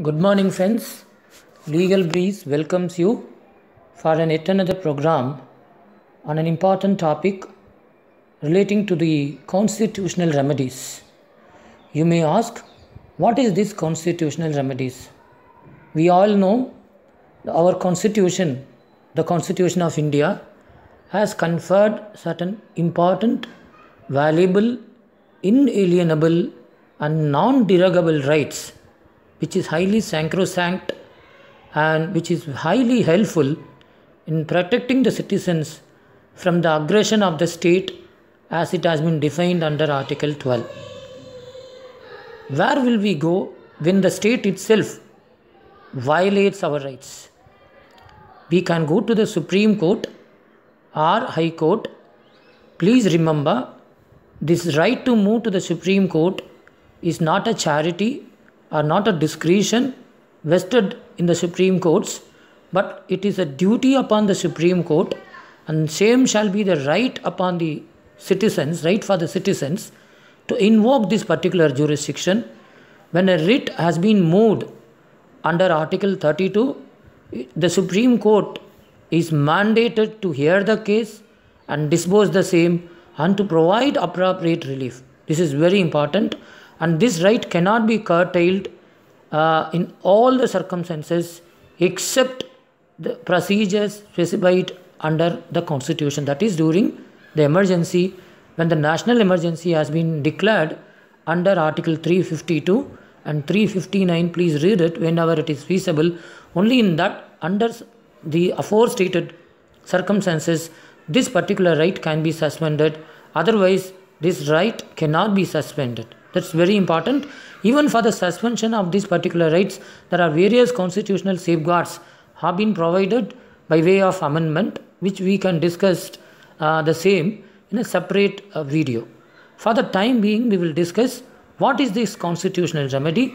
Good morning, friends. Legal Breeze welcomes you for an yet another program on an important topic relating to the constitutional remedies. You may ask, what is this constitutional remedies? We all know our constitution, the Constitution of India, has conferred certain important, valuable, inalienable, and non derogable rights which is highly sacrosanct and which is highly helpful in protecting the citizens from the aggression of the state as it has been defined under Article 12. Where will we go when the state itself violates our rights? We can go to the Supreme Court or High Court. Please remember this right to move to the Supreme Court is not a charity are not a discretion vested in the Supreme Courts, but it is a duty upon the Supreme Court, and same shall be the right upon the citizens, right for the citizens, to invoke this particular jurisdiction when a writ has been moved under Article 32. The Supreme Court is mandated to hear the case and dispose the same and to provide appropriate relief. This is very important and this right cannot be curtailed uh, in all the circumstances except the procedures specified under the constitution that is during the emergency when the national emergency has been declared under article 352 and 359 please read it whenever it is feasible only in that under the aforestated circumstances this particular right can be suspended otherwise this right cannot be suspended that's very important even for the suspension of these particular rights there are various constitutional safeguards have been provided by way of amendment which we can discuss uh, the same in a separate uh, video for the time being we will discuss what is this constitutional remedy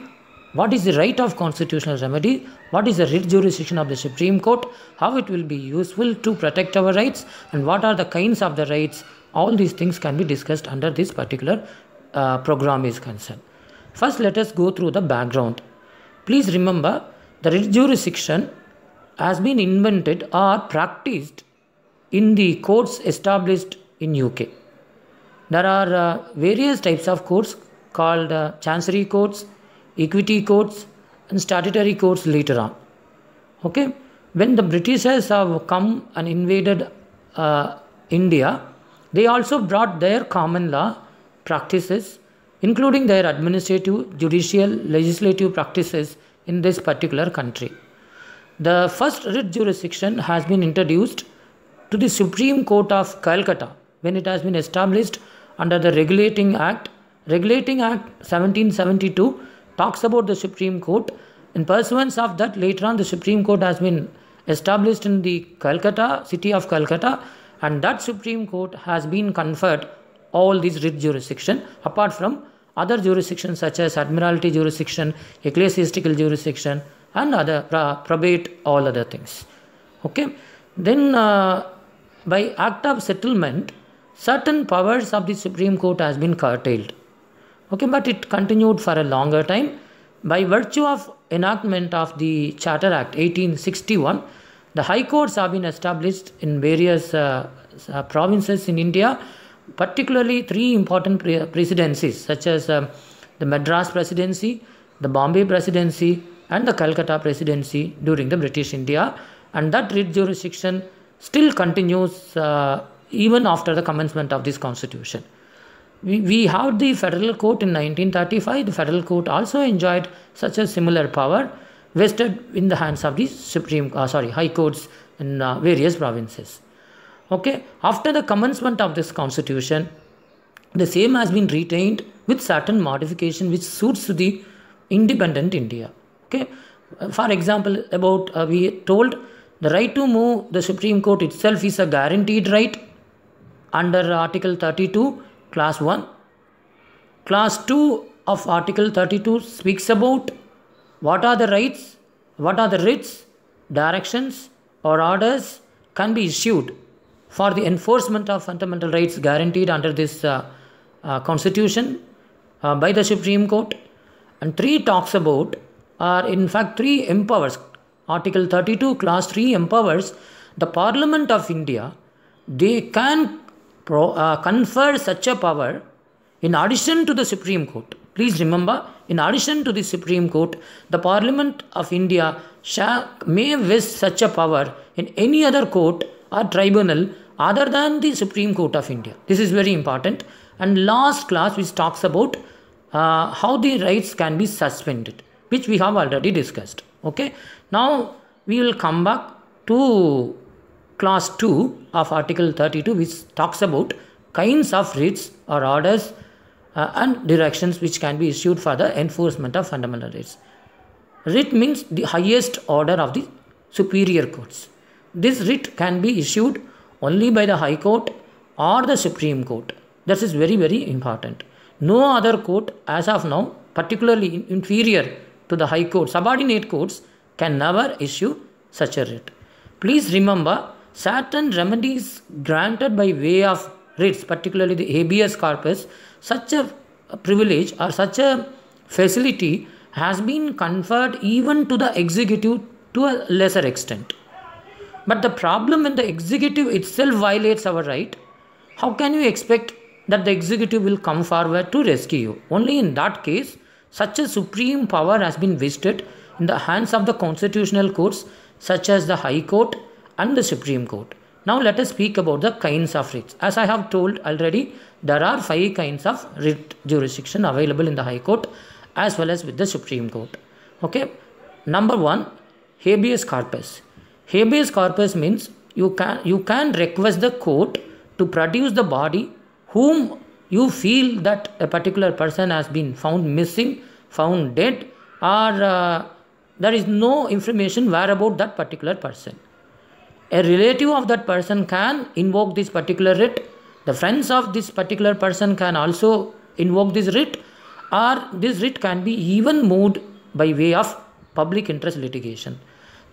what is the right of constitutional remedy, what is the jurisdiction of the Supreme Court, how it will be useful to protect our rights, and what are the kinds of the rights. All these things can be discussed under this particular uh, program is concerned. First, let us go through the background. Please remember that jurisdiction has been invented or practiced in the courts established in UK. There are uh, various types of courts called uh, chancery courts, equity courts, and statutory courts later on. Okay, when the Britishers have come and invaded uh, India, they also brought their common law practices, including their administrative, judicial, legislative practices in this particular country. The first writ jurisdiction has been introduced to the Supreme Court of Calcutta when it has been established under the Regulating Act. Regulating Act 1772 talks about the Supreme Court. In pursuance of that, later on, the Supreme Court has been established in the Calcutta, city of Calcutta, and that Supreme Court has been conferred all these writ jurisdiction apart from other jurisdictions such as admiralty jurisdiction, ecclesiastical jurisdiction and other probate all other things. Okay. Then uh, by act of settlement, certain powers of the Supreme Court has been curtailed. Okay, but it continued for a longer time. By virtue of enactment of the Charter Act 1861, the High Courts have been established in various uh, uh provinces in India particularly three important pre- presidencies such as um, the Madras presidency, the Bombay presidency, and the Calcutta presidency during the British India, and that writ jurisdiction still continues uh, even after the commencement of this constitution. We, we have the federal court in 1935. The federal court also enjoyed such a similar power vested in the hands of the supreme, uh, sorry, high courts in uh, various provinces. Okay, after the commencement of this constitution, the same has been retained with certain modification which suits the independent India. Okay, uh, for example, about uh, we told the right to move the Supreme Court itself is a guaranteed right under Article 32, Class 1. Class 2 of Article 32 speaks about what are the rights, what are the writs, directions, or orders can be issued for the enforcement of fundamental rights guaranteed under this uh, uh, constitution uh, by the Supreme Court. And 3 talks about, are in fact 3 empowers, Article 32, Clause 3 empowers the Parliament of India. They can pro, uh, confer such a power in addition to the Supreme Court. Please remember, in addition to the Supreme Court, the Parliament of India shall, may vest such a power in any other court or tribunal other than the Supreme Court of India. This is very important. And last class which talks about uh, how the rights can be suspended, which we have already discussed. Okay. Now we will come back to class 2 of article 32 which talks about kinds of writs or orders uh, and directions which can be issued for the enforcement of fundamental rights. Writ means the highest order of the superior courts. This writ can be issued only by the High Court or the Supreme Court. This is very, very important. No other court, as of now, particularly inferior to the High Court, subordinate courts, can never issue such a writ. Please remember, certain remedies granted by way of writs, particularly the habeas corpus, such a privilege or such a facility has been conferred even to the executive to a lesser extent. But the problem when the executive itself violates our right, how can you expect that the executive will come forward to rescue you? Only in that case, such a supreme power has been vested in the hands of the constitutional courts such as the High Court and the Supreme Court. Now let us speak about the kinds of writs. As I have told already, there are five kinds of writ jurisdiction available in the High Court as well as with the Supreme Court. Okay, number one, habeas corpus. Habeas corpus means you can you can request the court to produce the body whom you feel that a particular person has been found missing, found dead, or uh, there is no information where about that particular person. A relative of that person can invoke this particular writ. The friends of this particular person can also invoke this writ, or this writ can be even moved by way of public interest litigation.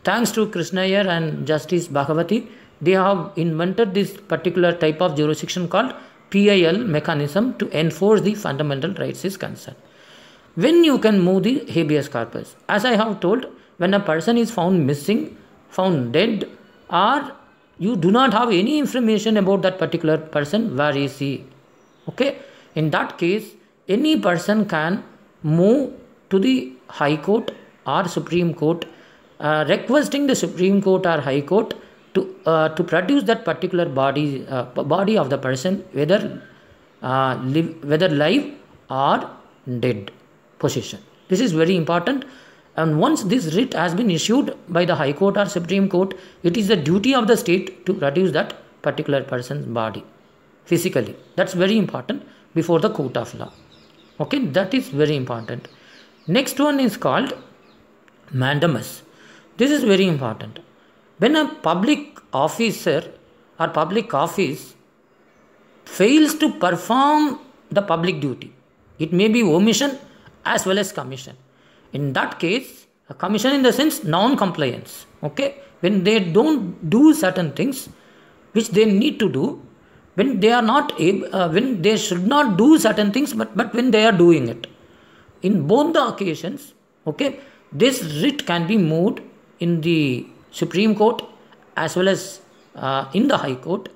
Thanks to Krishnayar and Justice Bhagavati, they have invented this particular type of jurisdiction called PIL mechanism to enforce the fundamental rights is concerned. When you can move the habeas corpus, as I have told, when a person is found missing, found dead, or you do not have any information about that particular person, where is he? Okay, in that case, any person can move to the High Court or Supreme Court uh, requesting the Supreme Court or High Court to, uh, to produce that particular body, uh, body of the person, whether, uh, live, whether live or dead position. This is very important. And once this writ has been issued by the High Court or Supreme Court, it is the duty of the state to produce that particular person's body physically. That's very important before the court of law. Okay, that is very important. Next one is called mandamus. This is very important. When a public officer or public office fails to perform the public duty, it may be omission as well as commission. In that case, a commission in the sense non compliance. Okay, when they don't do certain things which they need to do, when they are not able, uh, when they should not do certain things, but, but when they are doing it. In both the occasions, okay, this writ can be moved in the Supreme Court as well as uh, in the High Court,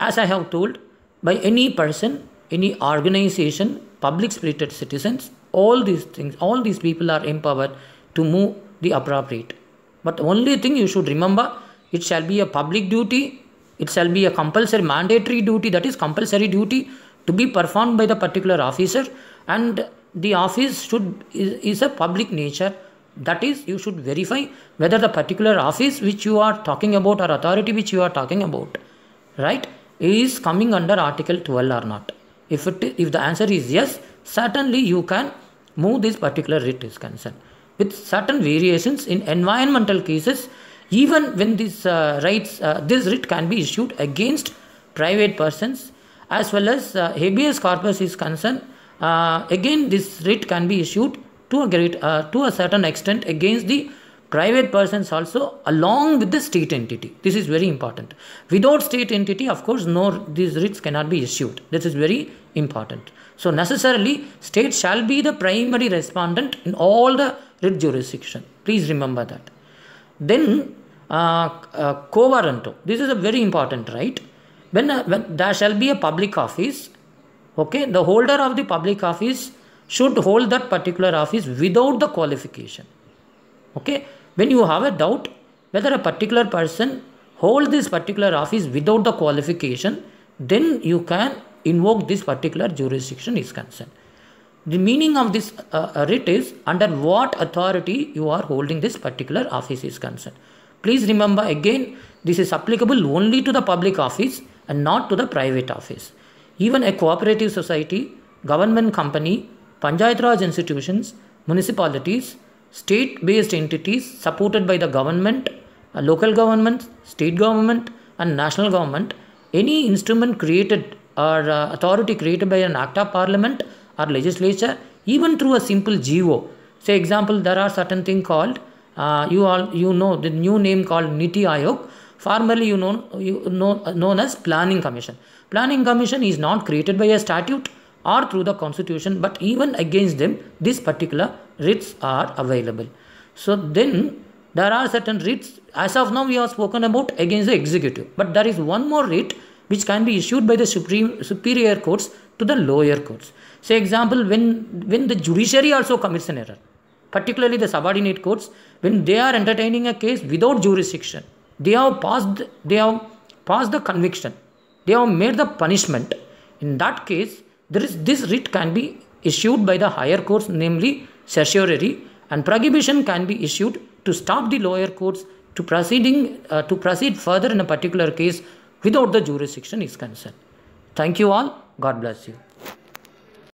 as I have told, by any person, any organization, public spirited citizens, all these things, all these people are empowered to move the appropriate. But the only thing you should remember, it shall be a public duty, it shall be a compulsory mandatory duty, that is compulsory duty to be performed by the particular officer, and the office should is, is a public nature that is you should verify whether the particular office which you are talking about or authority which you are talking about right is coming under article 12 or not if it if the answer is yes certainly you can move this particular writ is concerned with certain variations in environmental cases even when these uh, rights uh, this writ can be issued against private persons as well as uh, habeas corpus is concerned uh, again this writ can be issued to a great uh, to a certain extent against the private persons also along with the state entity this is very important without state entity of course no these writs cannot be issued this is very important so necessarily state shall be the primary respondent in all the writ jurisdiction please remember that then uh, uh, this is a very important right when, uh, when there shall be a public office okay the holder of the public office should hold that particular office without the qualification. Okay, when you have a doubt whether a particular person hold this particular office without the qualification, then you can invoke this particular jurisdiction is concerned. The meaning of this uh, uh writ is under what authority you are holding this particular office is concerned. Please remember again, this is applicable only to the public office and not to the private office. Even a cooperative society, government company, Panchayat Raj institutions, municipalities, state based entities supported by the government, uh, local government, state government, and national government, any instrument created or uh, authority created by an act of parliament or legislature, even through a simple GO. Say, example, there are certain thing called uh, you all you know the new name called Niti Aayog, formerly you know you know known as Planning Commission. Planning Commission is not created by a statute or through the constitution but even against them these particular writs are available so then there are certain writs as of now we have spoken about against the executive but there is one more writ which can be issued by the supreme superior courts to the lower courts say example when when the judiciary also commits an error particularly the subordinate courts when they are entertaining a case without jurisdiction they have passed they have passed the conviction they have made the punishment in that case there is, this writ can be issued by the higher courts, namely certiorari, and prohibition can be issued to stop the lower courts to proceeding uh, to proceed further in a particular case without the jurisdiction is concerned. Thank you all. God bless you.